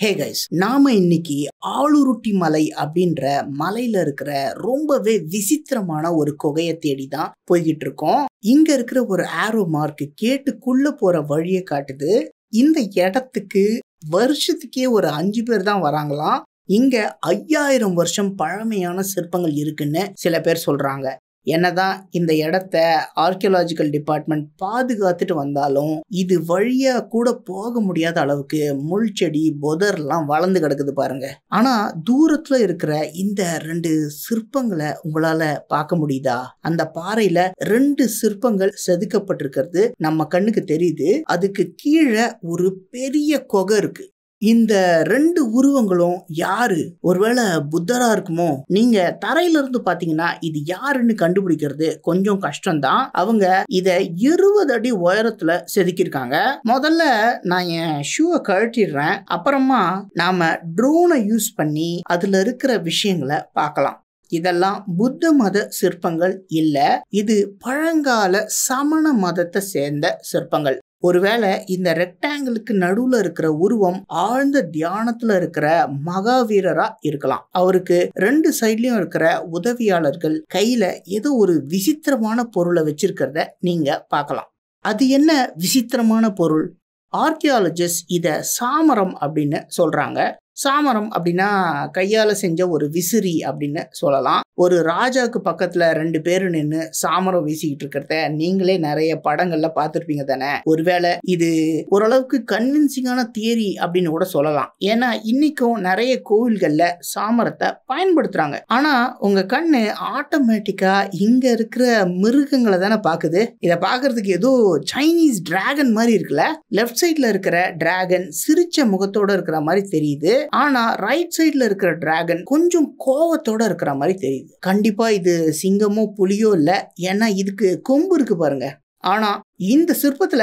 hey guys நாம இன்னைக்கு ஆளுருட்டி மலை அப்படின்ற மலையில இருக்கிற ரொம்பவே விசித்திரமான ஒரு குகையை தேடி தான் போய்கிட்டு இருக்கோம் இங்க இருக்கிற ஒரு ஆரோ மார்க் கேட்டுக்குள்ள போற வழியை காட்டுது இந்த இடத்துக்கு வருஷத்துக்கே ஒரு அஞ்சு பேர் தான் வராங்களாம் இங்க ஐயாயிரம் வருஷம் பழமையான சிற்பங்கள் இருக்குன்னு சில பேர் சொல்றாங்க என்னதான் இந்த இடத்த ஆர்கியலாஜிக்கல் டிபார்ட்மெண்ட் பாதுகாத்துட்டு வந்தாலும் இது வழியா கூட போக முடியாத அளவுக்கு முள் செடி புதர்லாம் வளர்ந்து கிடக்குது பாருங்க ஆனா தூரத்துல இருக்கிற இந்த ரெண்டு சிற்பங்களை உங்களால பார்க்க முடியுதா அந்த பாறையில ரெண்டு சிற்பங்கள் செதுக்கப்பட்டிருக்கிறது நம்ம கண்ணுக்கு தெரியுது அதுக்கு கீழே ஒரு பெரிய கொகை இருக்கு இந்த ரெண்டு உருவங்களும் யாரு ஒருவேளை புத்தரா இருக்குமோ நீங்க தரையில இருந்து பாத்தீங்கன்னா இது யாருன்னு கண்டுபிடிக்கிறது கொஞ்சம் கஷ்டம்தான் அவங்க இத இருபது அடி உயரத்துல செதுக்கியிருக்காங்க முதல்ல நான் என் ஷூவை கழட்டிடுறேன் அப்புறமா நாம ட்ரோனை யூஸ் பண்ணி அதுல இருக்கிற விஷயங்களை பார்க்கலாம் இதெல்லாம் புத்த மத சிற்பங்கள் இல்லை இது பழங்கால சமண மதத்தை சேர்ந்த சிற்பங்கள் ஒருவேளை இந்த ரெக்டாங்கிளுக்கு நடுவில் இருக்கிற உருவம் ஆழ்ந்த தியானத்தில் இருக்கிற மகாவீரரா இருக்கலாம் அவருக்கு ரெண்டு சைட்லயும் இருக்கிற உதவியாளர்கள் கையில ஏதோ ஒரு விசித்திரமான பொருளை வச்சிருக்கிறத நீங்க பார்க்கலாம் அது என்ன விசித்திரமான பொருள் ஆர்கியாலஜிஸ்ட் இதை சாமரம் அப்படின்னு சொல்றாங்க சாமரம் அப்படின்னா கையால் செஞ்ச ஒரு விசிறி அப்படின்னு சொல்லலாம் ஒரு ராஜாவுக்கு பக்கத்தில் ரெண்டு பேரும் நின்று சாமரம் வீசிக்கிட்டு இருக்கிறத நீங்களே நிறைய படங்கள்ல பார்த்துருப்பீங்க தானே ஒருவேளை இது ஓரளவுக்கு கன்வின்சிங்கான தியரி அப்படின்னு கூட சொல்லலாம் ஏன்னா இன்னைக்கும் நிறைய கோவில்களில் சாமரத்தை பயன்படுத்துறாங்க ஆனால் உங்கள் கண்ணு ஆட்டோமேட்டிக்காக இங்கே இருக்கிற மிருகங்களை தானே பார்க்குது இதை பார்க்கறதுக்கு ஏதோ சைனீஸ் டிராகன் மாதிரி இருக்குல்ல லெஃப்ட் சைடில் இருக்கிற டிராகன் சிரிச்ச முகத்தோட இருக்கிற மாதிரி தெரியுது ஆனா ரைட் சைட்ல இருக்கிற டிராகன் கொஞ்சம் கோவத்தோட இருக்கிற மாதிரி தெரியுது கண்டிப்பா இது சிங்கமோ புலியோ இல்ல ஏன்னா இதுக்கு கொம்பு இருக்கு பாருங்க ஆனா இந்த சிற்பத்துல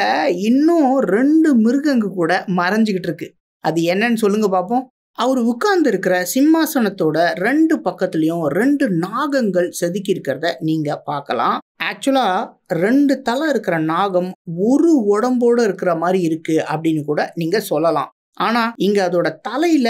இன்னும் ரெண்டு மிருகங்க கூட மறைஞ்சுக்கிட்டு இருக்கு அது என்னன்னு சொல்லுங்க பார்ப்போம் அவர் உட்கார்ந்து இருக்கிற சிம்மாசனத்தோட ரெண்டு பக்கத்துலயும் ரெண்டு நாகங்கள் செதுக்கி இருக்கிறத நீங்க பார்க்கலாம் ஆக்சுவலா ரெண்டு தலை இருக்கிற நாகம் ஒரு உடம்போட இருக்கிற மாதிரி இருக்கு அப்படின்னு கூட நீங்க சொல்லலாம் ஆனா இங்க அதோட தலையில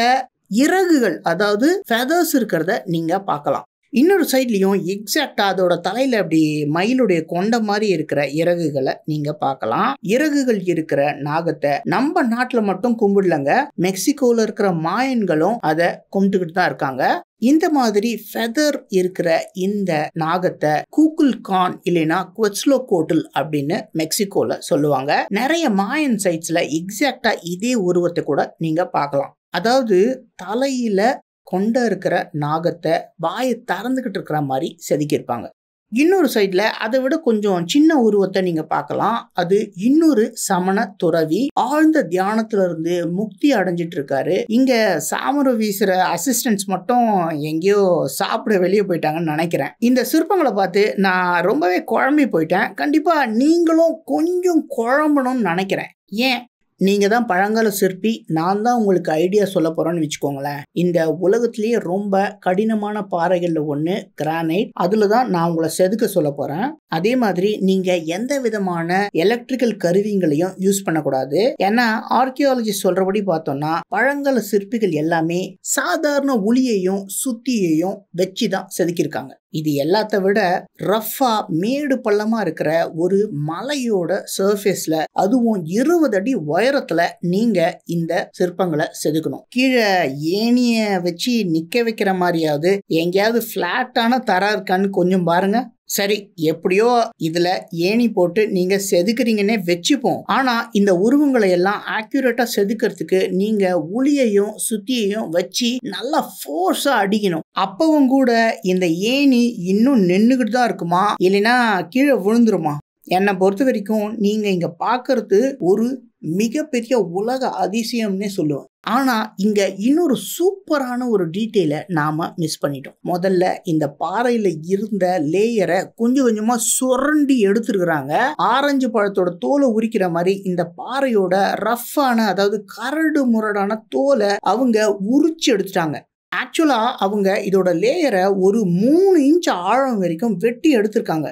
இறகுகள் அதாவது ஃபெதர்ஸ் இருக்கிறத நீங்க பார்க்கலாம் இன்னொரு சைட்லேயும் எக்ஸாக்டாக அதோட தலையில் அப்படி மயிலுடைய கொண்ட மாதிரி இருக்கிற இறகுகளை நீங்கள் பார்க்கலாம் இறகுகள் இருக்கிற நாகத்தை நம்ம நாட்டில் மட்டும் கும்பிடலங்க மெக்சிகோவில் இருக்கிற மாயன்களும் அதை கும்பிட்டுக்கிட்டு தான் இருக்காங்க இந்த மாதிரி ஃபெதர் இருக்கிற இந்த நாகத்தை கூகுல் கான் இல்லைனா குவச்லோ கோட்டில் அப்படின்னு மெக்சிகோல சொல்லுவாங்க நிறைய மாயன் சைட்ஸ்ல எக்ஸாக்டா இதே உருவத்தை கூட நீங்க பார்க்கலாம் அதாவது தலையில கொண்ட இருக்கிற நாகத்தை வாயை திறந்துக்கிட்டு இருக்கிற மாதிரி செதுக்கியிருப்பாங்க இன்னொரு சைடில் அதை விட கொஞ்சம் சின்ன உருவத்தை நீங்கள் பார்க்கலாம் அது இன்னொரு சமண துறவி ஆழ்ந்த தியானத்துல இருந்து முக்தி அடைஞ்சிட்டு இருக்காரு இங்க சாமரம் வீசுற அசிஸ்டன்ஸ் மட்டும் எங்கேயோ சாப்பிட வெளியே போயிட்டாங்கன்னு நினைக்கிறேன் இந்த சிற்பங்களை பார்த்து நான் ரொம்பவே குழம்பி போயிட்டேன் கண்டிப்பா நீங்களும் கொஞ்சம் குழம்பணும்னு நினைக்கிறேன் ஏன் நீங்கள் தான் பழங்கால சிற்பி நான் தான் உங்களுக்கு ஐடியா சொல்ல போகிறேன்னு வச்சுக்கோங்களேன் இந்த உலகத்திலேயே ரொம்ப கடினமான பாறைகளில் ஒன்று கிரானைட் அதில் தான் நான் உங்களை செதுக்க சொல்ல போகிறேன் அதே மாதிரி நீங்கள் எந்த விதமான எலக்ட்ரிக்கல் கருவிங்களையும் யூஸ் பண்ணக்கூடாது ஏன்னா ஆர்கியாலஜி சொல்கிறபடி பார்த்தோம்னா பழங்கால சிற்பிகள் எல்லாமே சாதாரண ஒளியையும் சுத்தியையும் வச்சு தான் செதுக்கியிருக்காங்க இது எல்லாத்த விட ரஃபா மேடு பள்ளமாக இருக்கிற ஒரு மலையோட சர்ஃபேஸில் அதுவும் இருபது அடி உயரத்தில் நீங்கள் இந்த சிற்பங்களை செதுக்கணும் கீழே ஏனிய வச்சு நிற்க வைக்கிற மாதிரியாவது எங்கேயாவது ஃப்ளாட்டான தரா இருக்கான்னு கொஞ்சம் பாருங்கள் சரி எப்படியோ இதில் ஏணி போட்டு நீங்கள் செதுக்குறீங்கன்னே வச்சுப்போம் ஆனால் இந்த உருவங்களை எல்லாம் ஆக்யூரேட்டாக செதுக்கிறதுக்கு நீங்கள் உளியையும் சுத்தியையும் வச்சு நல்லா ஃபோர்ஸாக அடிக்கணும் அப்பவும் கூட இந்த ஏணி இன்னும் நின்றுக்கிட்டு தான் இருக்குமா இல்லைன்னா கீழே விழுந்துருமா என்னை பொறுத்த வரைக்கும் நீங்கள் இங்கே பார்க்கறது ஒரு மிகப்பெரிய உலக அதிசயம்னே சொல்லுவேன் ஆனால் இங்கே இன்னொரு சூப்பரான ஒரு டீட்டெயிலை நாம் மிஸ் பண்ணிட்டோம் முதல்ல இந்த பாறையில் இருந்த லேயரை கொஞ்சம் கொஞ்சமாக சுரண்டி எடுத்துருக்குறாங்க ஆரஞ்சு பழத்தோட தோலை உரிக்கிற மாதிரி இந்த பாறையோட ரஃப்பான அதாவது கரடு முரடான தோலை அவங்க உரிச்சு எடுத்துட்டாங்க ஆக்சுவலாக அவங்க இதோட லேயரை ஒரு மூணு இன்ச் ஆழம் வரைக்கும் வெட்டி எடுத்திருக்காங்க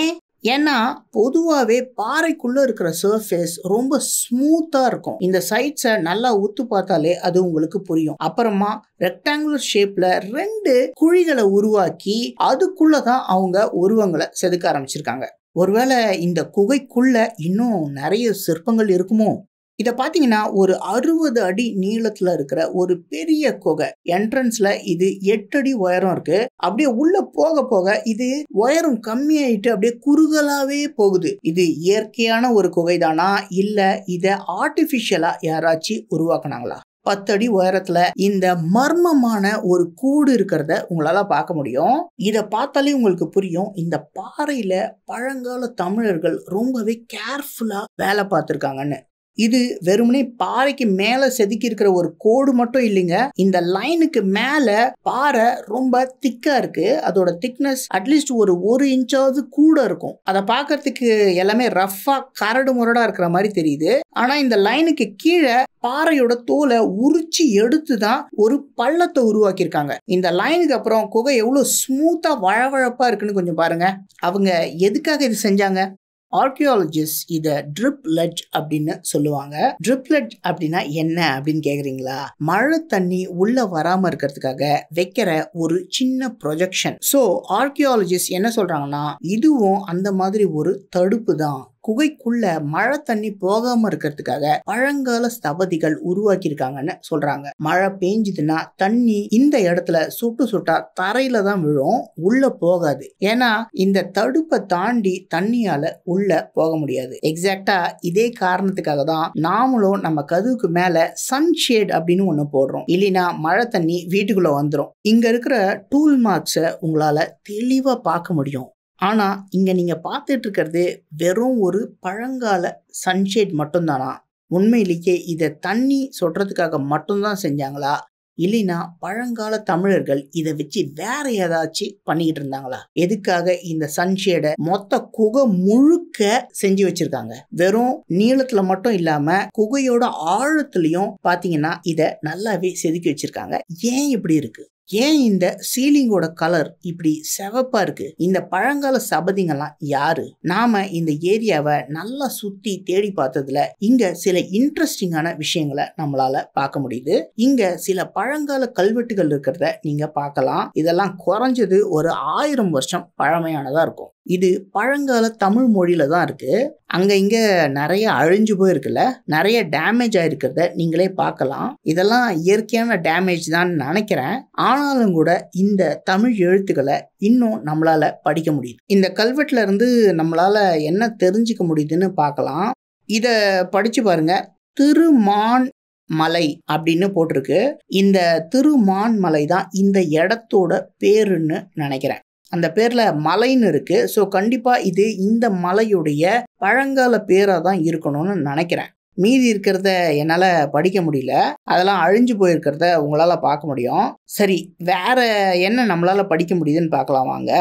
ஏன் ஏன்னா பொதுவாகவே பாறைக்குள்ளே இருக்கிற சர்ஃபேஸ் ரொம்ப ஸ்மூத்தாக இருக்கும் இந்த சைட்ஸை நல்லா உத்து பார்த்தாலே அது உங்களுக்கு புரியும் அப்புறமா ரெக்டாங்குலர் ஷேப்பில் ரெண்டு குழிகளை உருவாக்கி அதுக்குள்ளே தான் அவங்க உருவங்களை செதுக்க ஆரம்பிச்சிருக்காங்க ஒருவேளை இந்த குகைக்குள்ள இன்னும் நிறைய சிற்பங்கள் இருக்குமோ இதை பார்த்தீங்கன்னா ஒரு அறுபது அடி நீளத்தில் இருக்கிற ஒரு பெரிய குகை என்ட்ரன்ஸ்ல இது எட்டு அடி உயரம் இருக்கு அப்படியே உள்ள போக போக இது உயரம் கம்மியாயிட்டு அப்படியே குறுகலாவே போகுது இது இயற்கையான ஒரு குகை தானா இல்லை இதை ஆர்டிஃபிஷியலா யாராச்சும் உருவாக்குனாங்களா பத்தடி உயரத்துல இந்த மர்மமான ஒரு கூடு இருக்கிறத உங்களால பார்க்க முடியும் இதை பார்த்தாலே உங்களுக்கு புரியும் இந்த பாறையில பழங்கால தமிழர்கள் ரொம்பவே கேர்ஃபுல்லா வேலை பார்த்துருக்காங்கன்னு இது வெறுமனே பாறைக்கு மேல செதுக்கி இருக்கிற ஒரு கோடு மட்டும் இல்லைங்க இந்த லைனுக்கு மேல பாறை ரொம்ப திக்கா இருக்கு அதோட திக்னஸ் அட்லீஸ்ட் ஒரு ஒரு இன்ச்சாவது கூட இருக்கும் அதை பாக்குறதுக்கு எல்லாமே ரஃபா கரடு முரடா இருக்கிற மாதிரி தெரியுது ஆனா இந்த லைனுக்கு கீழே பாறையோட தோலை உரிச்சு எடுத்து தான் ஒரு பள்ளத்தை உருவாக்கியிருக்காங்க இந்த லைனுக்கு அப்புறம் குகை எவ்வளோ ஸ்மூத்தாக வழவழப்பாக இருக்குன்னு கொஞ்சம் பாருங்க அவங்க எதுக்காக இது செஞ்சாங்க ஆர்கியாலஜிஸ்ட் இதை ட்ரிப் லெட் அப்படின்னு சொல்லுவாங்க ட்ரிப் லெட் அப்படின்னா என்ன அப்படின்னு கேக்குறீங்களா மழை தண்ணி உள்ள வராம இருக்கிறதுக்காக வைக்கிற ஒரு சின்ன ப்ரொஜெக்ஷன் ஸோ ஆர்கியாலஜிஸ்ட் என்ன சொல்றாங்கன்னா இதுவும் அந்த மாதிரி ஒரு தடுப்பு தான் குகைக்குள்ள மழை தண்ணி போகாம இருக்கிறதுக்காக பழங்கால ஸ்தபதிகள் உருவாக்கி இருக்காங்கன்னு சொல்றாங்க மழை பெஞ்சுதுன்னா தண்ணி இந்த இடத்துல சுட்டு சுட்டா தரையில தான் விழும் உள்ள போகாது ஏன்னா இந்த தடுப்பை தாண்டி தண்ணியால உள்ள போக முடியாது எக்ஸாக்டா இதே காரணத்துக்காக தான் நாமளும் நம்ம கதுவுக்கு மேல சன்ஷேட் அப்படின்னு ஒண்ணு போடுறோம் இல்லைன்னா மழை தண்ணி வீட்டுக்குள்ள வந்துடும் இங்க இருக்கிற டூல் மார்க்ஸை உங்களால தெளிவா பார்க்க முடியும் ஆனால் இங்கே நீங்கள் பார்த்துட்டு இருக்கிறது வெறும் ஒரு பழங்கால சன்ஷேட் மட்டும்தானா உண்மையிலேயே இதை தண்ணி சொல்கிறதுக்காக மட்டும்தான் செஞ்சாங்களா இல்லைனா பழங்கால தமிழர்கள் இதை வச்சு வேற ஏதாச்சும் பண்ணிக்கிட்டு இருந்தாங்களா எதுக்காக இந்த சன்ஷேடை மொத்த குகை முழுக்க செஞ்சு வச்சிருக்காங்க வெறும் நீளத்துல மட்டும் இல்லாம குகையோட ஆழத்துலயும் பாத்தீங்கன்னா இதை நல்லாவே செதுக்கி வச்சிருக்காங்க ஏன் இப்படி இருக்கு ஏன் இந்த சீலிங்கோட கலர் இப்படி செவப்பா இருக்கு இந்த பழங்கால சபதிங்கெல்லாம் யாரு நாம இந்த ஏரியாவை நல்லா சுத்தி தேடி பார்த்ததுல இங்க சில இன்ட்ரெஸ்டிங்கான விஷயங்களை நம்மளால பார்க்க முடியுது இங்க சில பழங்கால கல்வெட்டுகள் இருக்கிறத நீங்க பார்க்கலாம் இதெல்லாம் குறைஞ்சது ஒரு ஆயிரம் வருஷம் பழமையானதா இருக்கும் இது பழங்கால தமிழ் மொழியில தான் இருக்கு அங்க இங்க நிறைய அழிஞ்சு போயிருக்குல்ல நிறைய டேமேஜ் ஆயிருக்கிறத நீங்களே பார்க்கலாம் இதெல்லாம் இயற்கையான டேமேஜ் தான் நினைக்கிறேன் ஆனாலும் கூட இந்த தமிழ் எழுத்துக்களை இன்னும் நம்மளால படிக்க முடியுது இந்த கல்வெட்டுல இருந்து நம்மளால என்ன தெரிஞ்சுக்க முடியுதுன்னு பார்க்கலாம் இதை படிச்சு பாருங்க திருமான் மலை அப்படின்னு போட்டிருக்கு இந்த திருமான் மலை தான் இந்த இடத்தோட பேருன்னு நினைக்கிறேன் அந்த பேரில் மலைன்னு இருக்குது ஸோ கண்டிப்பாக இது இந்த மலையுடைய பழங்கால பேராக தான் இருக்கணும்னு நினைக்கிறேன் மீதி இருக்கிறத என்னால் படிக்க முடியல அதெல்லாம் அழிஞ்சு போயிருக்கிறத உங்களால் பார்க்க முடியும் சரி வேற என்ன நம்மளால் படிக்க முடியுதுன்னு பார்க்கலாம் வாங்க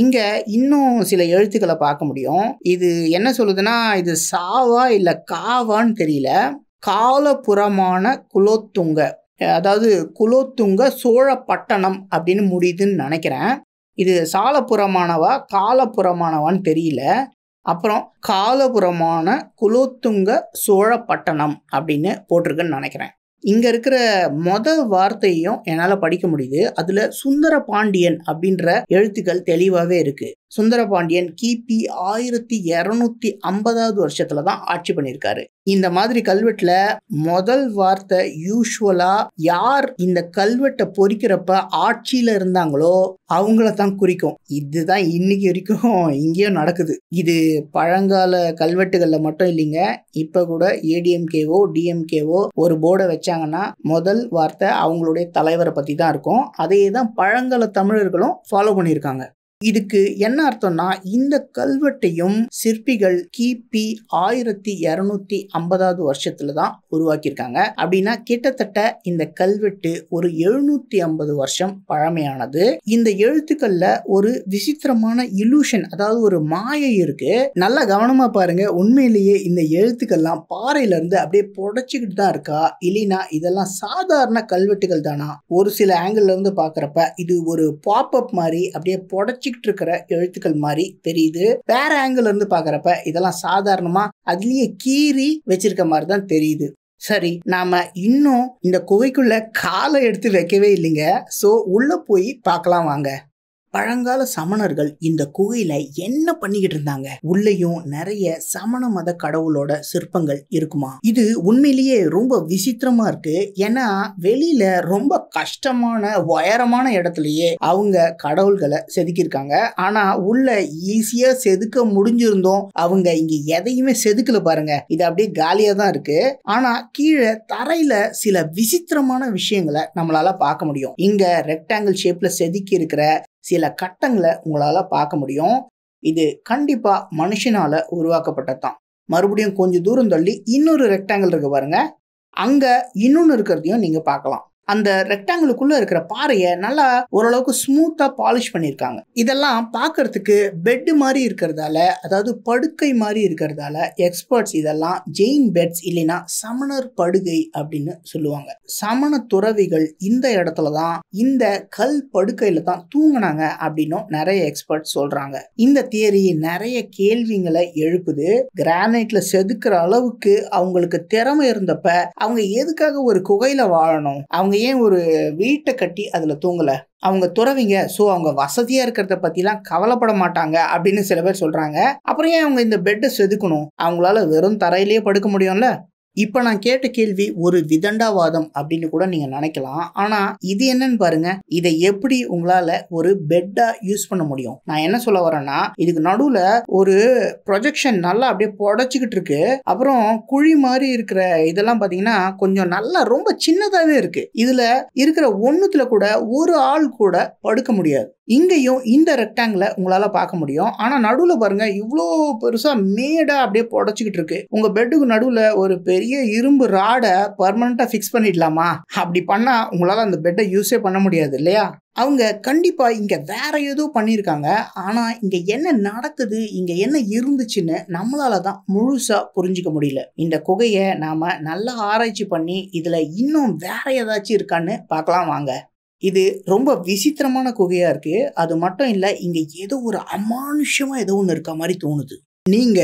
இங்கே இன்னும் சில எழுத்துக்களை பார்க்க முடியும் இது என்ன சொல்லுதுன்னா இது சாவா இல்லை காவான்னு தெரியல காலப்புறமான குலோத்துங்க அதாவது குலோத்துங்க சோழ பட்டணம் அப்படின்னு முடியுதுன்னு நினைக்கிறேன் இது சாலப்புறமானவா காலப்புறமானவான்னு தெரியல அப்புறம் காலபுரமான குலோத்துங்க சோழப்பட்டணம் அப்படின்னு போட்டிருக்குன்னு நினைக்கிறேன் இங்கே இருக்கிற மொத வார்த்தையும் என்னால் படிக்க முடியுது அதில் சுந்தர பாண்டியன் அப்படின்ற எழுத்துக்கள் தெளிவாகவே இருக்குது சுந்தரபாண்டியன் கிபி ஆயிரத்தி இரநூத்தி ஐம்பதாவது வருஷத்துல தான் ஆட்சி பண்ணியிருக்காரு இந்த மாதிரி கல்வெட்டுல முதல் வார்த்தை யூஸ்வலா யார் இந்த கல்வெட்டை பொறிக்கிறப்ப ஆட்சியில இருந்தாங்களோ அவங்கள தான் குறிக்கும் இதுதான் இன்னைக்கு வரைக்கும் இங்கேயும் நடக்குது இது பழங்கால கல்வெட்டுகள்ல மட்டும் இல்லைங்க இப்ப கூட ஏடிஎம்கேவோ டிஎம்கேவோ ஒரு போர்டை வச்சாங்கன்னா முதல் வார்த்தை அவங்களுடைய தலைவரை பத்தி தான் இருக்கும் அதையே தான் பழங்கால தமிழர்களும் ஃபாலோ பண்ணியிருக்காங்க இதுக்கு என்ன அர்த்தம்னா இந்த கல்வெட்டையும் சிற்பிகள் கிபி ஆயிரத்தி இருநூத்தி ஐம்பதாவது வருஷத்துல தான் உருவாக்கியிருக்காங்க அப்படின்னா கிட்டத்தட்ட இந்த கல்வெட்டு ஒரு எழுநூத்தி ஐம்பது வருஷம் பழமையானது இந்த எழுத்துக்கள்ல ஒரு விசித்திரமான இலூஷன் அதாவது ஒரு மாயை இருக்கு நல்லா கவனமா பாருங்க உண்மையிலேயே இந்த எழுத்துக்கள்லாம் பாறையில இருந்து அப்படியே புடைச்சிக்கிட்டு தான் இருக்கா இல்லைன்னா இதெல்லாம் சாதாரண கல்வெட்டுகள் தானா ஒரு சில ஆங்கிள் இருந்து பாக்குறப்ப இது ஒரு பாப் அப் மாதிரி அப்படியே புடச்சு சுத்திக்கிட்டு இருக்கிற எழுத்துக்கள் மாதிரி தெரியுது வேற ஆங்கிள் இருந்து பாக்குறப்ப இதெல்லாம் சாதாரணமா அதுலயே கீறி வச்சிருக்க மாதிரி தான் தெரியுது சரி நாம இன்னும் இந்த குகைக்குள்ள காலை எடுத்து வைக்கவே இல்லைங்க சோ உள்ள போய் பார்க்கலாம் வாங்க பழங்கால சமணர்கள் இந்த குகையில என்ன பண்ணிக்கிட்டு இருந்தாங்க உள்ளேயும் நிறைய சமண மத கடவுளோட சிற்பங்கள் இருக்குமா இது உண்மையிலேயே ரொம்ப விசித்திரமா இருக்கு ஏன்னா வெளியில ரொம்ப கஷ்டமான உயரமான இடத்துலயே அவங்க கடவுள்களை செதுக்கியிருக்காங்க ஆனா உள்ள ஈஸியா செதுக்க முடிஞ்சிருந்தோம் அவங்க இங்க எதையுமே செதுக்கல பாருங்க இது அப்படியே காலியா தான் இருக்கு ஆனா கீழே தரையில சில விசித்திரமான விஷயங்களை நம்மளால பார்க்க முடியும் இங்க ரெக்டாங்கிள் ஷேப்ல செதுக்கி இருக்கிற சில கட்டங்களை உங்களால் பார்க்க முடியும் இது கண்டிப்பாக மனுஷனால் உருவாக்கப்பட்டதான் மறுபடியும் கொஞ்சம் தூரம் தள்ளி இன்னொரு ரெக்டாங்கிள் இருக்கு பாருங்க அங்கே இன்னொன்று இருக்கிறதையும் நீங்கள் பார்க்கலாம் அந்த ரெக்டாங்கிளுக்குள்ள இருக்கிற பாறையை நல்லா ஓரளவுக்கு ஸ்மூத்தா பாலிஷ் பண்ணியிருக்காங்க இதெல்லாம் பார்க்கறதுக்கு பெட் மாதிரி இருக்கிறதால அதாவது படுக்கை மாதிரி இருக்கிறதால எக்ஸ்பர்ட்ஸ் இதெல்லாம் ஜெயின் பெட்ஸ் இல்லைன்னா சமணர் படுகை அப்படின்னு சொல்லுவாங்க சமண துறவிகள் இந்த இடத்துல தான் இந்த கல் படுக்கையில தான் தூங்கினாங்க அப்படின்னும் நிறைய எக்ஸ்பர்ட்ஸ் சொல்றாங்க இந்த தியரி நிறைய கேள்விங்களை எழுப்புது கிரானைட்ல செதுக்கிற அளவுக்கு அவங்களுக்கு திறமை இருந்தப்ப அவங்க எதுக்காக ஒரு குகையில வாழணும் அவங்க அவங்க ஏன் ஒரு வீட்டை கட்டி அதில் தூங்கலை அவங்க துறவிங்க ஸோ அவங்க வசதியாக இருக்கிறத பற்றிலாம் கவலைப்பட மாட்டாங்க அப்படின்னு சில பேர் சொல்கிறாங்க அப்புறம் ஏன் அவங்க இந்த பெட்டை செதுக்கணும் அவங்களால வெறும் தரையிலேயே படுக்க முடியும்ல இப்போ நான் கேட்ட கேள்வி ஒரு விதண்டாவாதம் அப்படின்னு கூட நீங்கள் நினைக்கலாம் ஆனால் இது என்னன்னு பாருங்க இதை எப்படி உங்களால் ஒரு பெட்டாக யூஸ் பண்ண முடியும் நான் என்ன சொல்ல வரேன்னா இதுக்கு நடுவில் ஒரு ப்ரொஜெக்ஷன் நல்லா அப்படியே புடச்சிக்கிட்டு இருக்கு அப்புறம் குழி மாதிரி இருக்கிற இதெல்லாம் பார்த்தீங்கன்னா கொஞ்சம் நல்லா ரொம்ப சின்னதாகவே இருக்கு இதில் இருக்கிற ஒன்றுத்தில் கூட ஒரு ஆள் கூட படுக்க முடியாது இங்கேயும் இந்த ரெக்டாங்கில் உங்களால் பார்க்க முடியும் ஆனால் நடுவில் பாருங்கள் இவ்வளோ பெருசாக மேடாக அப்படியே புடச்சிக்கிட்டு இருக்கு உங்கள் பெட்டுக்கு நடுவில் ஒரு பெரிய இரும்பு ராடை பர்மனெண்ட்டாக ஃபிக்ஸ் பண்ணிடலாமா அப்படி பண்ணால் உங்களால் அந்த பெட்டை யூஸே பண்ண முடியாது இல்லையா அவங்க கண்டிப்பாக இங்கே வேற ஏதோ பண்ணியிருக்காங்க ஆனால் இங்கே என்ன நடக்குது இங்கே என்ன இருந்துச்சுன்னு நம்மளால தான் முழுசாக புரிஞ்சிக்க முடியல இந்த குகையை நாம் நல்லா ஆராய்ச்சி பண்ணி இதில் இன்னும் வேற ஏதாச்சும் இருக்கான்னு பார்க்கலாம் வாங்க இது ரொம்ப விசித்திரமான குகையா இருக்கு அது மட்டும் இல்ல இங்க ஏதோ ஒரு அமானுஷமா ஏதோ ஒன்று இருக்க மாதிரி தோணுது நீங்க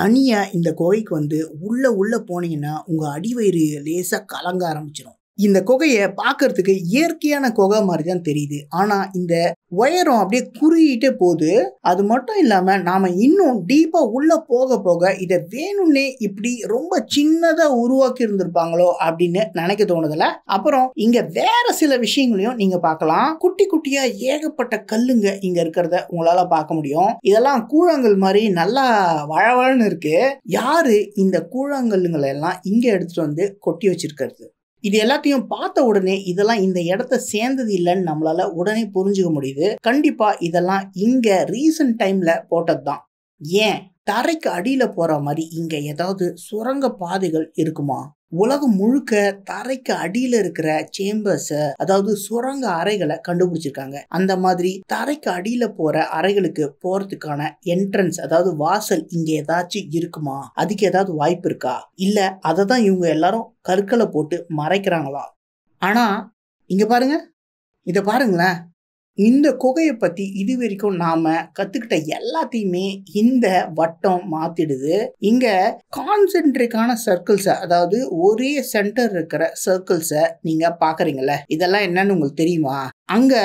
தனியா இந்த குகைக்கு வந்து உள்ள உள்ள போனீங்கன்னா உங்க அடிவயிறு லேசா கலங்க ஆரம்பிச்சிடும் இந்த குகையை பார்க்கறதுக்கு இயற்கையான குகை மாதிரி தான் தெரியுது ஆனால் இந்த உயரம் அப்படியே குறுகிட்டே போகுது அது மட்டும் இல்லாமல் நாம் இன்னும் டீப்பாக உள்ளே போக போக இதை வேணும்னே இப்படி ரொம்ப சின்னதாக உருவாக்கி இருந்திருப்பாங்களோ அப்படின்னு நினைக்க தோணுதில்ல அப்புறம் இங்கே வேறு சில விஷயங்களையும் நீங்கள் பார்க்கலாம் குட்டி குட்டியாக ஏகப்பட்ட கல்லுங்க இங்கே இருக்கிறத உங்களால் பார்க்க முடியும் இதெல்லாம் கூழாங்கல் மாதிரி நல்லா வழவழன்னு இருக்குது யார் இந்த கூழாங்கல்லுங்களை எல்லாம் இங்கே எடுத்துகிட்டு வந்து கொட்டி வச்சிருக்கிறது இது எல்லாத்தையும் பார்த்த உடனே இதெல்லாம் இந்த இடத்த சேர்ந்தது இல்லைன்னு நம்மளால உடனே புரிஞ்சுக்க முடியுது கண்டிப்பா இதெல்லாம் இங்க ரீசன்ட் டைம்ல போட்டது தான் ஏன் தரைக்கு அடியில் போகிற மாதிரி இங்கே ஏதாவது சுரங்க பாதைகள் இருக்குமா உலகம் முழுக்க தரைக்கு அடியில இருக்கிற சேம்பர்ஸ் அதாவது சுரங்க அறைகளை கண்டுபிடிச்சிருக்காங்க அந்த மாதிரி தரைக்கு அடியில போற அறைகளுக்கு போறதுக்கான என்ட்ரன்ஸ் அதாவது வாசல் இங்க ஏதாச்சும் இருக்குமா அதுக்கு ஏதாவது வாய்ப்பு இருக்கா இல்ல அதை தான் இவங்க எல்லாரும் கற்களை போட்டு மறைக்கிறாங்களா ஆனா இங்க பாருங்க இதை பாருங்களேன் இந்த குகையை பற்றி இது வரைக்கும் நாம் கற்றுக்கிட்ட எல்லாத்தையுமே இந்த வட்டம் மாற்றிடுது இங்கே கான்சென்ட்ரிக்கான சர்க்கிள்ஸை அதாவது ஒரே சென்டர் இருக்கிற சர்க்கிள்ஸை நீங்கள் பார்க்குறீங்களே இதெல்லாம் என்னன்னு உங்களுக்கு தெரியுமா அங்கே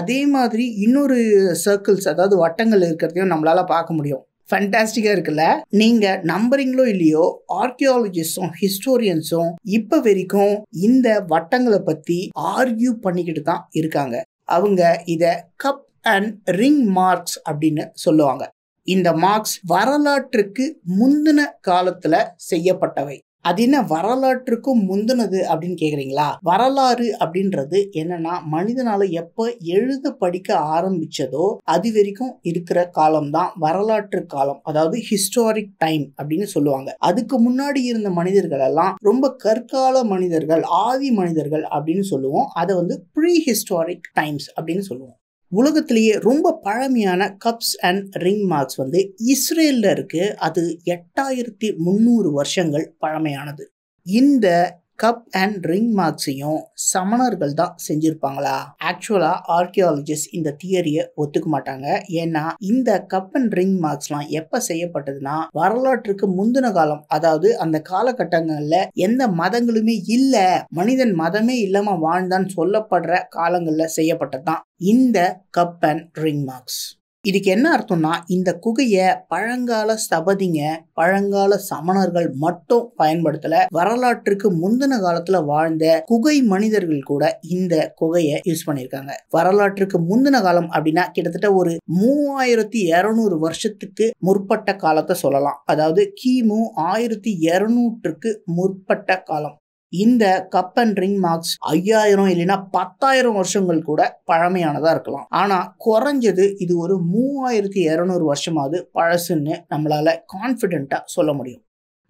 அதே மாதிரி இன்னொரு சர்க்கிள்ஸ் அதாவது வட்டங்கள் இருக்கிறதையும் நம்மளால் பார்க்க முடியும் ஃபண்டாஸ்டிக்காக இருக்குல்ல நீங்கள் நம்புறீங்களோ இல்லையோ ஆர்கியாலஜிஸ்டும் ஹிஸ்டோரியன்ஸும் இப்போ வரைக்கும் இந்த வட்டங்களை பற்றி ஆர்கியூ பண்ணிக்கிட்டு தான் இருக்காங்க அவங்க இதை கப் அண்ட் ரிங் மார்க்ஸ் அப்படின்னு சொல்லுவாங்க இந்த மார்க்ஸ் வரலாற்றுக்கு முந்தின காலத்தில் செய்யப்பட்டவை அது என்ன வரலாற்றுக்கும் முந்தினது அப்படின்னு கேட்குறீங்களா வரலாறு அப்படின்றது என்னன்னா மனிதனால எப்போ எழுத படிக்க ஆரம்பிச்சதோ அது வரைக்கும் இருக்கிற காலம் தான் வரலாற்று காலம் அதாவது ஹிஸ்டாரிக் டைம் அப்படின்னு சொல்லுவாங்க அதுக்கு முன்னாடி இருந்த மனிதர்கள் எல்லாம் ரொம்ப கற்கால மனிதர்கள் ஆதி மனிதர்கள் அப்படின்னு சொல்லுவோம் அதை வந்து ப்ரீ ஹிஸ்டாரிக் டைம்ஸ் அப்படின்னு சொல்லுவோம் உலகத்திலேயே ரொம்ப பழமையான கப்ஸ் அண்ட் ரிங் மார்க்ஸ் வந்து இஸ்ரேலில் இருக்குது அது எட்டாயிரத்தி முந்நூறு வருஷங்கள் பழமையானது இந்த கப் அண்ட் ரிங் மார்க்ஸையும் சமணர்கள் தான் செஞ்சிருப்பாங்களா ஆக்சுவலா ஆர்கியாலஜிஸ்ட் இந்த தியரியை ஒத்துக்க மாட்டாங்க ஏன்னா இந்த கப் அண்ட் ரிங் மார்க்ஸ்லாம் எப்ப செய்யப்பட்டதுன்னா வரலாற்றுக்கு முந்தின காலம் அதாவது அந்த காலகட்டங்கள்ல எந்த மதங்களுமே இல்ல மனிதன் மதமே இல்லாம வாழ்ந்தான்னு சொல்லப்படுற காலங்கள்ல செய்யப்பட்டதுதான் இந்த கப் அண்ட் ரிங் மார்க்ஸ் இதுக்கு என்ன அர்த்தம்னா இந்த குகையை பழங்கால ஸ்தபதிங்க பழங்கால சமணர்கள் மட்டும் பயன்படுத்தல வரலாற்றுக்கு முந்தின காலத்துல வாழ்ந்த குகை மனிதர்கள் கூட இந்த குகையை யூஸ் பண்ணியிருக்காங்க வரலாற்றுக்கு முந்தின காலம் அப்படின்னா கிட்டத்தட்ட ஒரு மூவாயிரத்தி இருநூறு வருஷத்துக்கு முற்பட்ட காலத்தை சொல்லலாம் அதாவது கிமு ஆயிரத்தி இருநூற்றுக்கு முற்பட்ட காலம் இந்த கப் அண்ட் ரிங் மார்க்ஸ் ஐயாயிரம் இல்லைன்னா பத்தாயிரம் வருஷங்கள் கூட பழமையானதாக இருக்கலாம் ஆனால் குறைஞ்சது இது ஒரு மூவாயிரத்தி இரநூறு வருஷமாவது பழசுன்னு நம்மளால கான்பிடென்டா சொல்ல முடியும்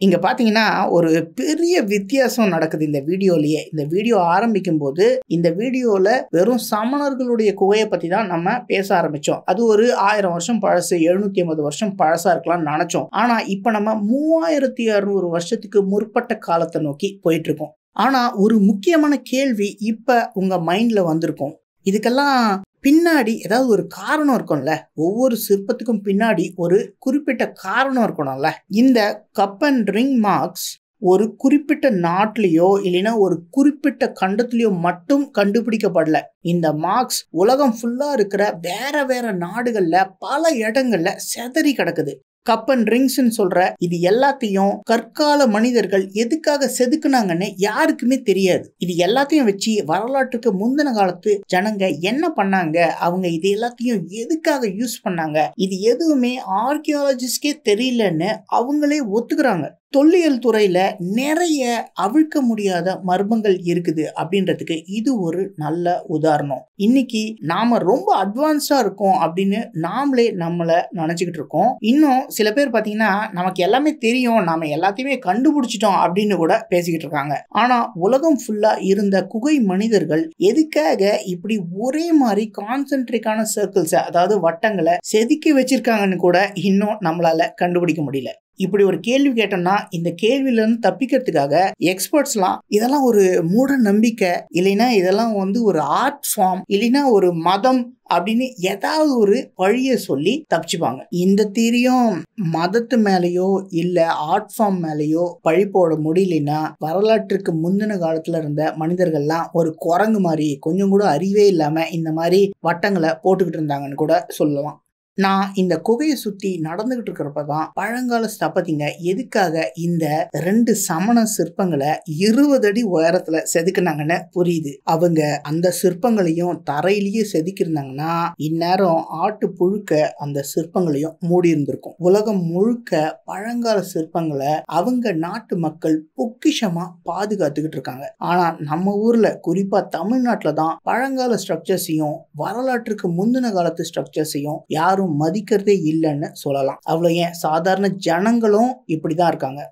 இங்கே பார்த்தீங்கன்னா ஒரு பெரிய வித்தியாசம் நடக்குது இந்த வீடியோலேயே இந்த வீடியோ ஆரம்பிக்கும் போது இந்த வீடியோவில் வெறும் சமணர்களுடைய குகையை பற்றி தான் நம்ம பேச ஆரம்பித்தோம் அது ஒரு ஆயிரம் வருஷம் பழசு எழுநூற்றி ஐம்பது வருஷம் பழசாக இருக்கலாம்னு நினச்சோம் ஆனால் இப்போ நம்ம மூவாயிரத்தி அறுநூறு வருஷத்துக்கு முற்பட்ட காலத்தை நோக்கி போயிட்டுருக்கோம் ஆனால் ஒரு முக்கியமான கேள்வி இப்போ உங்கள் மைண்டில் வந்திருக்கும் இதுக்கெல்லாம் பின்னாடி ஏதாவது ஒரு காரணம் இருக்கும்ல ஒவ்வொரு சிற்பத்துக்கும் பின்னாடி ஒரு குறிப்பிட்ட காரணம் இருக்கணும்ல இந்த கப் அண்ட் ரிங் மார்க்ஸ் ஒரு குறிப்பிட்ட நாட்டிலேயோ இல்லைன்னா ஒரு குறிப்பிட்ட கண்டத்துலேயோ மட்டும் கண்டுபிடிக்கப்படல இந்த மார்க்ஸ் உலகம் ஃபுல்லாக இருக்கிற வேற வேற நாடுகளில் பல இடங்களில் செதறி கிடக்குது கப் அண்ட் ரிங்ஸ்ன்னு சொல்ற இது எல்லாத்தையும் கற்கால மனிதர்கள் எதுக்காக செதுக்குனாங்கன்னு யாருக்குமே தெரியாது இது எல்லாத்தையும் வச்சு வரலாற்றுக்கு முந்தின காலத்து ஜனங்க என்ன பண்ணாங்க அவங்க இது எல்லாத்தையும் எதுக்காக யூஸ் பண்ணாங்க இது எதுவுமே ஆர்கியாலஜிஸ்டே தெரியலன்னு அவங்களே ஒத்துக்கிறாங்க தொல்லியல் துறையில் நிறைய அவிழ்க்க முடியாத மர்மங்கள் இருக்குது அப்படின்றதுக்கு இது ஒரு நல்ல உதாரணம் இன்னைக்கு நாம ரொம்ப அட்வான்ஸ்டா இருக்கோம் அப்படின்னு நாமளே நம்மளை நினச்சிக்கிட்டு இருக்கோம் இன்னும் சில பேர் பார்த்தீங்கன்னா நமக்கு எல்லாமே தெரியும் நாம எல்லாத்தையுமே கண்டுபிடிச்சிட்டோம் அப்படின்னு கூட பேசிக்கிட்டு இருக்காங்க ஆனால் உலகம் ஃபுல்லாக இருந்த குகை மனிதர்கள் எதுக்காக இப்படி ஒரே மாதிரி கான்சென்ட்ரிக்கான சர்க்கிள்ஸை அதாவது வட்டங்களை செதுக்கி வச்சிருக்காங்கன்னு கூட இன்னும் நம்மளால கண்டுபிடிக்க முடியல இப்படி ஒரு கேள்வி கேட்டோம்னா இந்த கேள்வியிலேருந்து தப்பிக்கிறதுக்காக எக்ஸ்பர்ட்ஸ்லாம் இதெல்லாம் ஒரு மூட நம்பிக்கை இல்லைன்னா இதெல்லாம் வந்து ஒரு ஆர்ட் ஃபார்ம் இல்லைன்னா ஒரு மதம் அப்படின்னு ஏதாவது ஒரு வழியை சொல்லி தப்பிச்சுப்பாங்க இந்த தீரியும் மதத்து மேலேயோ இல்லை ஆர்ட் ஃபார்ம் மேலேயோ பழி போட முடியலன்னா வரலாற்றுக்கு முந்தின காலத்தில் இருந்த மனிதர்கள்லாம் ஒரு குரங்கு மாதிரி கொஞ்சம் கூட அறிவே இல்லாமல் இந்த மாதிரி வட்டங்களை போட்டுக்கிட்டு இருந்தாங்கன்னு கூட சொல்லலாம் நான் இந்த குகையை சுற்றி நடந்துகிட்டு இருக்கிறப்ப தான் பழங்கால ஸ்தபதிங்க எதுக்காக இந்த ரெண்டு சமண சிற்பங்களை இருபது அடி உயரத்துல செதுக்குனாங்கன்னு புரியுது அவங்க அந்த சிற்பங்களையும் தரையிலேயே செதுக்கியிருந்தாங்கன்னா இந்நேரம் ஆட்டு புழுக்க அந்த சிற்பங்களையும் மூடி இருந்திருக்கும் உலகம் முழுக்க பழங்கால சிற்பங்களை அவங்க நாட்டு மக்கள் பொக்கிஷமா பாதுகாத்துக்கிட்டு இருக்காங்க ஆனா நம்ம ஊர்ல குறிப்பா தமிழ்நாட்டில் தான் பழங்கால ஸ்ட்ரக்சர்ஸையும் வரலாற்றுக்கு முந்தின காலத்து ஸ்ட்ரக்சர்ஸையும் யாரும் யாரும் மதிக்கிறதே இல்லைன்னு சொல்லலாம் அவ்வளோ ஏன் சாதாரண ஜனங்களும் இப்படி தான் இருக்காங்க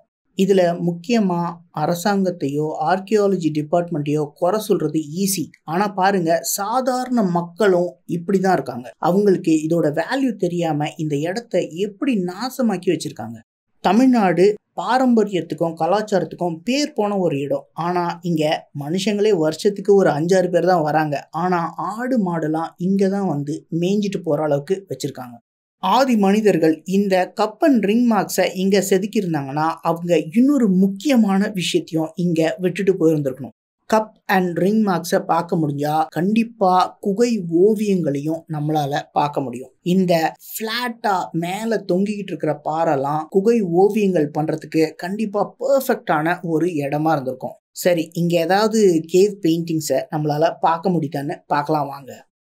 இதில் முக்கியமாக அரசாங்கத்தையோ ஆர்கியாலஜி டிபார்ட்மெண்ட்டையோ குறை சொல்கிறது ஈஸி ஆனால் பாருங்கள் சாதாரண மக்களும் இப்படி தான் இருக்காங்க அவங்களுக்கு இதோட வேல்யூ தெரியாமல் இந்த இடத்த எப்படி நாசமாக்கி வச்சுருக்காங்க தமிழ்நாடு பாரம்பரியத்துக்கும் கலாச்சாரத்துக்கும் பேர் போன ஒரு இடம் ஆனால் இங்கே மனுஷங்களே வருஷத்துக்கு ஒரு அஞ்சாறு பேர் தான் வராங்க ஆனால் ஆடு மாடுலாம் இங்கே தான் வந்து மேய்ஞ்சிட்டு போகிற அளவுக்கு வச்சுருக்காங்க ஆதி மனிதர்கள் இந்த கப்பன் ரிங் மார்க்ஸை இங்கே செதுக்கியிருந்தாங்கன்னா அவங்க இன்னொரு முக்கியமான விஷயத்தையும் இங்கே விட்டுட்டு போயிருந்திருக்கணும் கப் அண்ட் ரிங் மார்க்ஸை பார்க்க முடிஞ்சா கண்டிப்பாக குகை ஓவியங்களையும் நம்மளால பார்க்க முடியும் இந்த ஃப்ளாட்டாக மேலே தொங்கிக்கிட்டு இருக்கிற பாறைலாம் குகை ஓவியங்கள் பண்ணுறதுக்கு கண்டிப்பாக பர்ஃபெக்டான ஒரு இடமா இருந்திருக்கும் சரி இங்கே ஏதாவது கேவ் பெயிண்டிங்ஸை நம்மளால் பார்க்க முடியுதான்னு பார்க்கலாம் வாங்க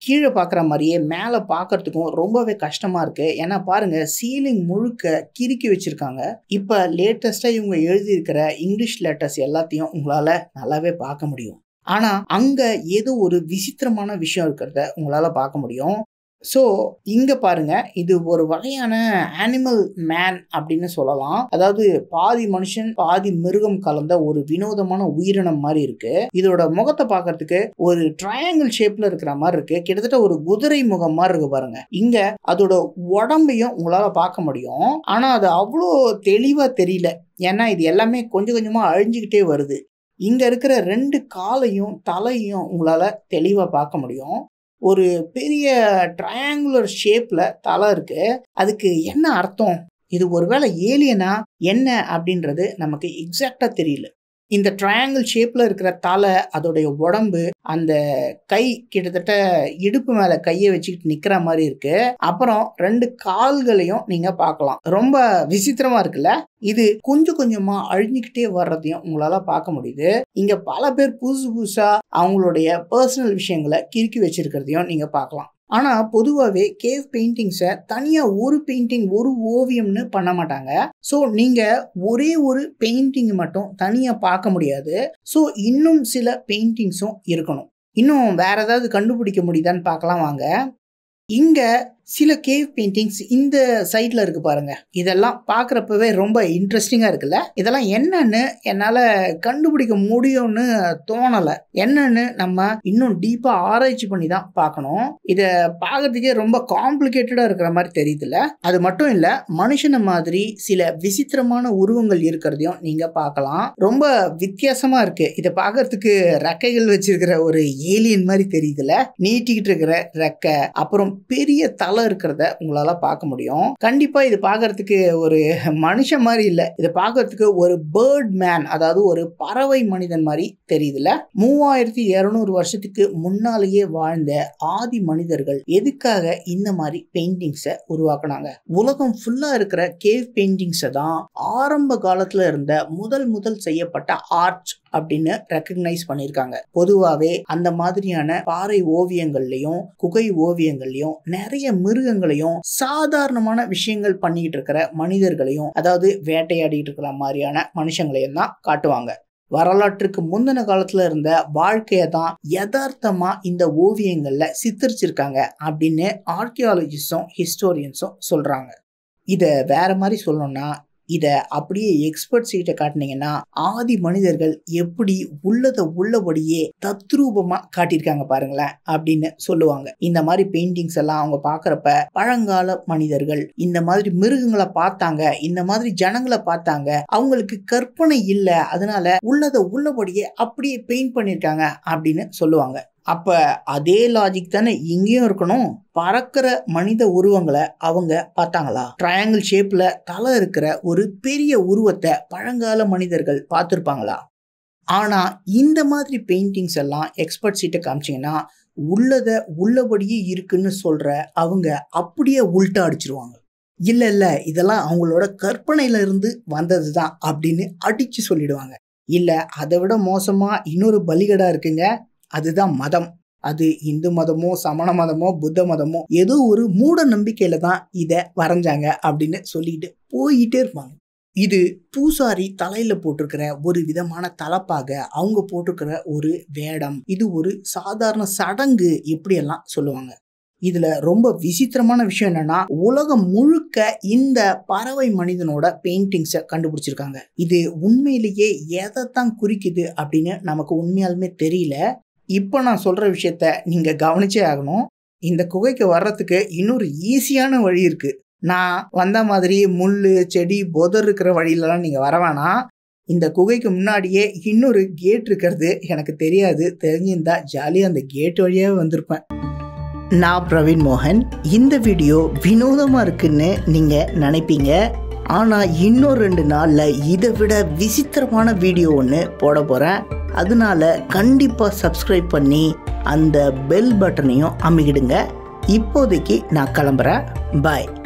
கீழே பார்க்குற மாதிரியே மேலே பார்க்கறதுக்கும் ரொம்பவே கஷ்டமாக இருக்குது ஏன்னா பாருங்கள் சீலிங் முழுக்க கிறுக்கி வச்சுருக்காங்க இப்போ லேட்டஸ்ட்டாக இவங்க எழுதியிருக்கிற இங்கிலீஷ் லெட்டர்ஸ் எல்லாத்தையும் உங்களால் நல்லாவே பார்க்க முடியும் ஆனால் அங்கே ஏதோ ஒரு விசித்திரமான விஷயம் இருக்கிறத உங்களால் பார்க்க முடியும் ஸோ இங்கே பாருங்க இது ஒரு வகையான அனிமல் மேன் அப்படின்னு சொல்லலாம் அதாவது பாதி மனுஷன் பாதி மிருகம் கலந்த ஒரு வினோதமான உயிரினம் மாதிரி இருக்கு இதோட முகத்தை பார்க்கறதுக்கு ஒரு ட்ரையாங்கிள் ஷேப்ல இருக்கிற மாதிரி இருக்கு கிட்டத்தட்ட ஒரு குதிரை முகம் மாதிரி இருக்கு பாருங்க இங்க அதோட உடம்பையும் உங்களால பார்க்க முடியும் ஆனா அது அவ்வளோ தெளிவா தெரியல ஏன்னா இது எல்லாமே கொஞ்சம் கொஞ்சமா அழிஞ்சுக்கிட்டே வருது இங்க இருக்கிற ரெண்டு காலையும் தலையும் உங்களால தெளிவா பார்க்க முடியும் ஒரு பெரிய ட்ரையாங்குலர் ஷேப்ல தலை இருக்கு அதுக்கு என்ன அர்த்தம் இது ஒருவேளை ஏலியனா என்ன அப்படின்றது நமக்கு எக்ஸாக்டா தெரியல இந்த ட்ரையாங்கிள் ஷேப்பில் இருக்கிற தலை அதோடைய உடம்பு அந்த கை கிட்டத்தட்ட இடுப்பு மேலே கையை வச்சுக்கிட்டு நிற்கிற மாதிரி இருக்கு அப்புறம் ரெண்டு கால்களையும் நீங்கள் பார்க்கலாம் ரொம்ப விசித்திரமாக இருக்குல்ல இது கொஞ்சம் கொஞ்சமாக அழிஞ்சுக்கிட்டே வர்றதையும் உங்களால் பார்க்க முடியுது இங்கே பல பேர் புதுசு புதுசாக அவங்களுடைய பர்சனல் விஷயங்களை கிறுக்கி வச்சிருக்கிறதையும் நீங்கள் பார்க்கலாம் ஆனால் பொதுவாகவே கேவ் பெயிண்டிங்ஸை தனியாக ஒரு பெயிண்டிங் ஒரு ஓவியம்னு பண்ண மாட்டாங்க ஸோ நீங்கள் ஒரே ஒரு பெயிண்டிங் மட்டும் தனியாக பார்க்க முடியாது ஸோ இன்னும் சில பெயிண்டிங்ஸும் இருக்கணும் இன்னும் வேற ஏதாவது கண்டுபிடிக்க முடியுதான்னு பார்க்கலாம் வாங்க இங்கே சில கேவ் பெயிண்டிங்ஸ் இந்த சைடில் இருக்குது பாருங்கள் இதெல்லாம் பார்க்குறப்பவே ரொம்ப இன்ட்ரெஸ்டிங்காக இருக்குல்ல இதெல்லாம் என்னன்னு என்னால் கண்டுபிடிக்க முடியும்னு தோணலை என்னன்னு நம்ம இன்னும் டீப்பாக ஆராய்ச்சி பண்ணி தான் பார்க்கணும் இதை பார்க்கறதுக்கே ரொம்ப காம்ப்ளிகேட்டடாக இருக்கிற மாதிரி தெரியுதுல்ல அது மட்டும் இல்லை மனுஷனை மாதிரி சில விசித்திரமான உருவங்கள் இருக்கிறதையும் நீங்கள் பார்க்கலாம் ரொம்ப வித்தியாசமாக இருக்குது இதை பார்க்கறதுக்கு ரெக்கைகள் வச்சிருக்கிற ஒரு ஏலியன் மாதிரி தெரியுதுல்ல நீட்டிக்கிட்டு இருக்கிற ரெக்கை அப்புறம் பெரிய தலை பலம் இருக்கிறத உங்களால் பார்க்க முடியும் கண்டிப்பாக இது பார்க்கறதுக்கு ஒரு மனுஷன் மாதிரி இல்லை இதை பார்க்கறதுக்கு ஒரு பேர்ட் மேன் அதாவது ஒரு பறவை மனிதன் மாதிரி தெரியுதுல மூவாயிரத்தி இரநூறு வருஷத்துக்கு முன்னாலேயே வாழ்ந்த ஆதி மனிதர்கள் எதுக்காக இந்த மாதிரி பெயிண்டிங்ஸை உருவாக்குனாங்க உலகம் ஃபுல்லாக இருக்கிற கேவ் பெயிண்டிங்ஸை தான் ஆரம்ப காலத்தில் இருந்த முதல் முதல் செய்யப்பட்ட ஆர்ட் அப்படின்னு ரெக்கக்னைஸ் பண்ணியிருக்காங்க பொதுவாகவே அந்த மாதிரியான பாறை ஓவியங்கள்லையும் குகை ஓவியங்கள்லையும் நிறைய மிருகங்களையும் சாதாரணமான விஷயங்கள் பண்ணிக்கிட்டு இருக்கிற மனிதர்களையும் அதாவது வேட்டையாடிட்டு இருக்கிற மாதிரியான மனுஷங்களையும் தான் காட்டுவாங்க வரலாற்றுக்கு முந்தின காலத்துல இருந்த வாழ்க்கையை தான் யதார்த்தமா இந்த ஓவியங்கள்ல சித்தரிச்சிருக்காங்க அப்படின்னு ஆர்கியாலஜிஸ்டும் ஹிஸ்டோரியன்ஸும் சொல்றாங்க இதை வேற மாதிரி சொல்லணும்னா இதை அப்படியே எக்ஸ்பர்ட்ஸ் கிட்ட காட்டினீங்கன்னா ஆதி மனிதர்கள் எப்படி உள்ளதை உள்ளபடியே தத்ரூபமா காட்டியிருக்காங்க பாருங்களேன் அப்படின்னு சொல்லுவாங்க இந்த மாதிரி பெயிண்டிங்ஸ் எல்லாம் அவங்க பாக்குறப்ப பழங்கால மனிதர்கள் இந்த மாதிரி மிருகங்களை பார்த்தாங்க இந்த மாதிரி ஜனங்களை பார்த்தாங்க அவங்களுக்கு கற்பனை இல்லை அதனால உள்ளதை உள்ளபடியே அப்படியே பெயிண்ட் பண்ணியிருக்காங்க அப்படின்னு சொல்லுவாங்க அப்போ அதே லாஜிக் தானே இங்கேயும் இருக்கணும் பறக்கிற மனித உருவங்களை அவங்க பார்த்தாங்களா ட்ரையாங்கிள் ஷேப்பில் தலை இருக்கிற ஒரு பெரிய உருவத்தை பழங்கால மனிதர்கள் பார்த்துருப்பாங்களா ஆனால் இந்த மாதிரி பெயிண்டிங்ஸ் எல்லாம் எக்ஸ்பர்ட் சீட்டை காமிச்சிங்கன்னா உள்ளதை உள்ளபடியே இருக்குன்னு சொல்கிற அவங்க அப்படியே உள்ட்டா அடிச்சிருவாங்க இல்லை இல்லை இதெல்லாம் அவங்களோட கற்பனையிலிருந்து வந்தது தான் அப்படின்னு அடித்து சொல்லிடுவாங்க இல்லை அதை விட மோசமாக இன்னொரு பலிகடா இருக்குங்க அதுதான் மதம் அது இந்து மதமோ சமண மதமோ புத்த மதமோ ஏதோ ஒரு மூட நம்பிக்கையில தான் இதை வரைஞ்சாங்க அப்படின்னு சொல்லிட்டு போயிட்டே இருப்பாங்க இது பூசாரி தலையில போட்டிருக்கிற ஒரு விதமான தலப்பாக அவங்க போட்டிருக்கிற ஒரு வேடம் இது ஒரு சாதாரண சடங்கு இப்படியெல்லாம் சொல்லுவாங்க இதுல ரொம்ப விசித்திரமான விஷயம் என்னன்னா உலகம் முழுக்க இந்த பறவை மனிதனோட பெயிண்டிங்ஸை கண்டுபிடிச்சிருக்காங்க இது உண்மையிலேயே எதைத்தான் குறிக்குது அப்படின்னு நமக்கு உண்மையாலுமே தெரியல இப்போ நான் சொல்கிற விஷயத்த நீங்கள் கவனிச்சே ஆகணும் இந்த குகைக்கு வர்றதுக்கு இன்னொரு ஈஸியான வழி இருக்குது நான் வந்த மாதிரி முள் செடி புதர் இருக்கிற வழியிலலாம் நீங்கள் வர வேணாம் இந்த குகைக்கு முன்னாடியே இன்னொரு கேட் இருக்கிறது எனக்கு தெரியாது தெரிஞ்சிருந்தா ஜாலியாக அந்த கேட் வழியாகவே வந்திருப்பேன் நான் பிரவீன் மோகன் இந்த வீடியோ வினோதமாக இருக்குன்னு நீங்கள் நினைப்பீங்க ஆனால் இன்னும் ரெண்டு நாளில் இதை விட விசித்திரமான வீடியோ ஒன்று போட போகிறேன் அதனால கண்டிப்பாக சப்ஸ்கிரைப் பண்ணி அந்த பெல் பட்டனையும் அமைகிடுங்க இப்போதைக்கு நான் கிளம்புறேன் பாய்